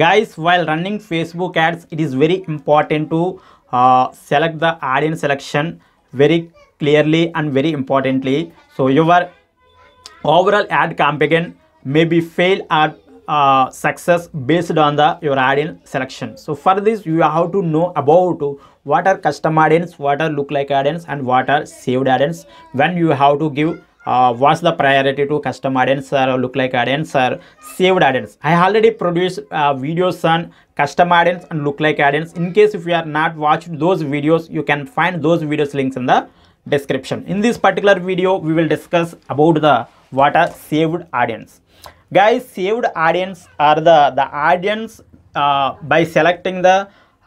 guys while running facebook ads it is very important to uh, select the audience selection very clearly and very importantly so your overall ad campaign may be fail or uh, success based on the your audience selection so for this you have to know about what are custom audience what are look like audience and what are saved audience when you have to give uh, what's the priority to custom audience or look like audience or saved audience i already produced uh, videos on custom audience and look like audience in case if you are not watched those videos you can find those videos links in the description in this particular video we will discuss about the what are saved audience guys saved audience are the the audience uh, by selecting the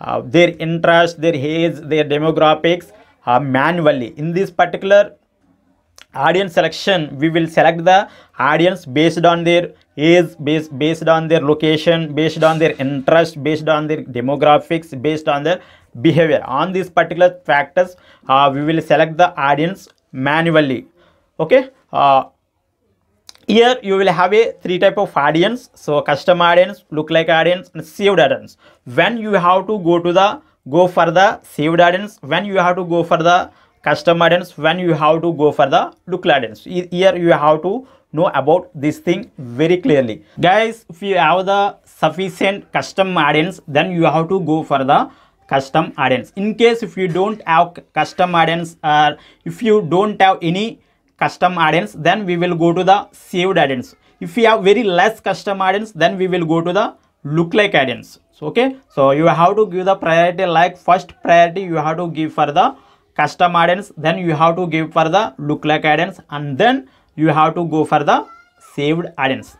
uh, their interest their age their demographics uh, manually in this particular audience selection we will select the audience based on their age based based on their location based on their interest based on their demographics based on their behavior on these particular factors uh, we will select the audience manually okay uh, here you will have a three type of audience so custom audience look like audience and saved audience when you have to go to the go for the saved audience when you have to go for the custom audience. when you have to go for the local audience, here you have to know about this thing very clearly guys if you have the sufficient custom audience, then you have to go for the custom audience. in case if you don't have custom audience or if you don't have any custom audience, then we will go to the saved audience. if you have very less custom audience, then we will go to the look like audience. okay so you have to give the priority like first priority you have to give for the custom audience. then you have to give for the look like audience, and then you have to go for the saved audience.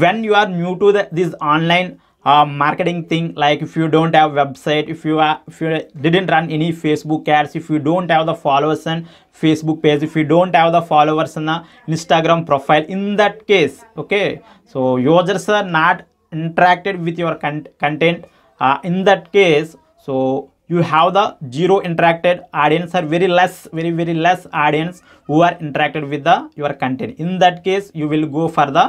when you are new to the, this online uh, marketing thing like if you don't have website if you are if you didn't run any facebook ads if you don't have the followers and facebook page if you don't have the followers on the instagram profile in that case okay so users are not interacted with your con content uh, in that case so you have the zero interacted audience or very less, very, very less audience who are interacted with the your content. In that case, you will go for the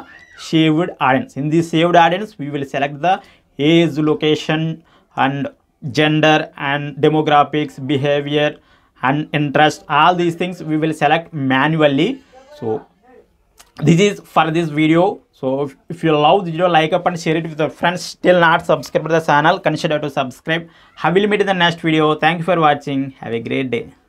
saved audience. In the saved audience, we will select the age, location and gender and demographics, behavior and interest. All these things we will select manually. So this is for this video so if, if you love the video like up and share it with your friends still not subscribed to the channel consider to subscribe i will meet in the next video thank you for watching have a great day